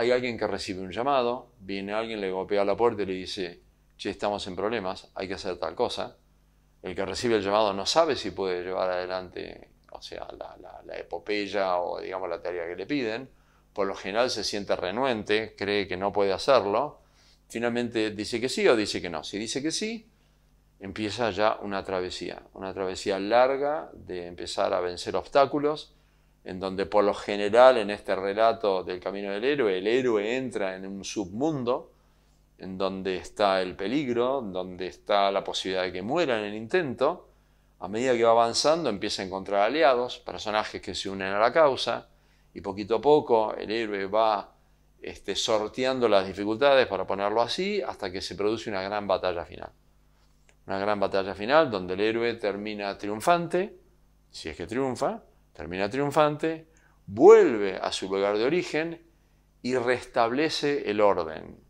hay alguien que recibe un llamado, viene alguien, le golpea la puerta y le dice, che, estamos en problemas, hay que hacer tal cosa. El que recibe el llamado no sabe si puede llevar adelante, o sea, la, la epopeya o digamos la tarea que le piden. Por lo general se siente renuente, cree que no puede hacerlo. Finalmente dice que sí o dice que no. Si dice que sí, empieza ya una travesía, una travesía larga de empezar a vencer obstáculos en donde por lo general en este relato del camino del héroe, el héroe entra en un submundo, en donde está el peligro, donde está la posibilidad de que muera en el intento, a medida que va avanzando empieza a encontrar aliados, personajes que se unen a la causa, y poquito a poco el héroe va este, sorteando las dificultades, para ponerlo así, hasta que se produce una gran batalla final. Una gran batalla final donde el héroe termina triunfante, si es que triunfa, termina triunfante, vuelve a su lugar de origen y restablece el orden.